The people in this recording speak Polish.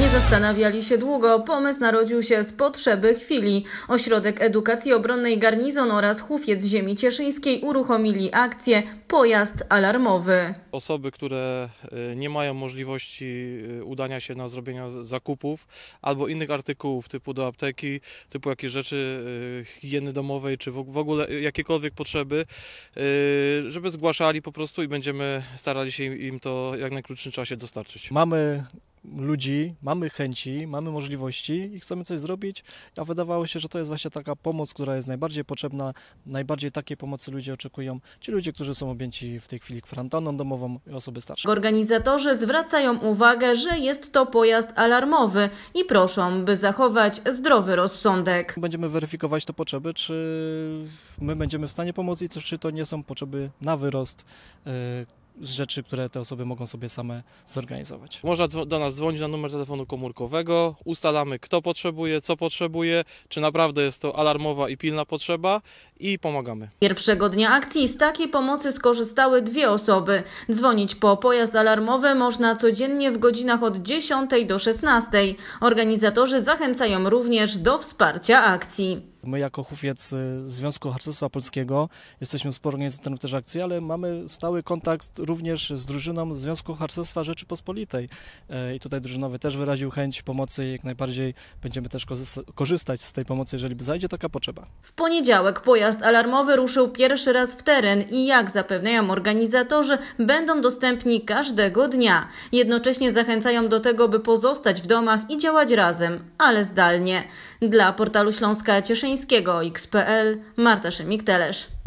Nie zastanawiali się długo. Pomysł narodził się z potrzeby chwili. Ośrodek Edukacji Obronnej Garnizon oraz Hufiec Ziemi Cieszyńskiej uruchomili akcję Pojazd Alarmowy. Osoby, które e, nie mają możliwości e, udania się na zrobienie zakupów albo innych artykułów typu do apteki, typu jakieś rzeczy e, higieny domowej czy w ogóle jakiekolwiek potrzeby, żeby zgłaszali po prostu i będziemy starali się im to jak najkrótszym czasie dostarczyć. Mamy ludzi, mamy chęci, mamy możliwości i chcemy coś zrobić, a wydawało się, że to jest właśnie taka pomoc, która jest najbardziej potrzebna, najbardziej takiej pomocy ludzie oczekują, ci ludzie, którzy są objęci w tej chwili kwarantanną domową i osoby starsze. Organizatorzy zwracają uwagę, że jest to pojazd alarmowy i proszą, by zachować zdrowy rozsądek. Będziemy weryfikować te potrzeby, czy my będziemy w stanie pomóc i czy to nie są potrzeby na wyrost, e, z rzeczy, które te osoby mogą sobie same zorganizować. Można do nas dzwonić na numer telefonu komórkowego, ustalamy kto potrzebuje, co potrzebuje, czy naprawdę jest to alarmowa i pilna potrzeba i pomagamy. Pierwszego dnia akcji z takiej pomocy skorzystały dwie osoby. Dzwonić po pojazd alarmowy można codziennie w godzinach od 10 do 16. Organizatorzy zachęcają również do wsparcia akcji. My jako Hufiec y, Związku Harcerstwa Polskiego jesteśmy wspólnie organizatorem też akcji, ale mamy stały kontakt również z drużyną Związku Harcerstwa Rzeczypospolitej y, i tutaj drużynowy też wyraził chęć pomocy i jak najbardziej będziemy też korzystać z tej pomocy, jeżeli zajdzie taka potrzeba. W poniedziałek pojazd alarmowy ruszył pierwszy raz w teren i jak zapewniają organizatorzy, będą dostępni każdego dnia. Jednocześnie zachęcają do tego, by pozostać w domach i działać razem, ale zdalnie. Dla portalu Śląska Cieszyńskiego XPL, Marta Szymik-Telesz.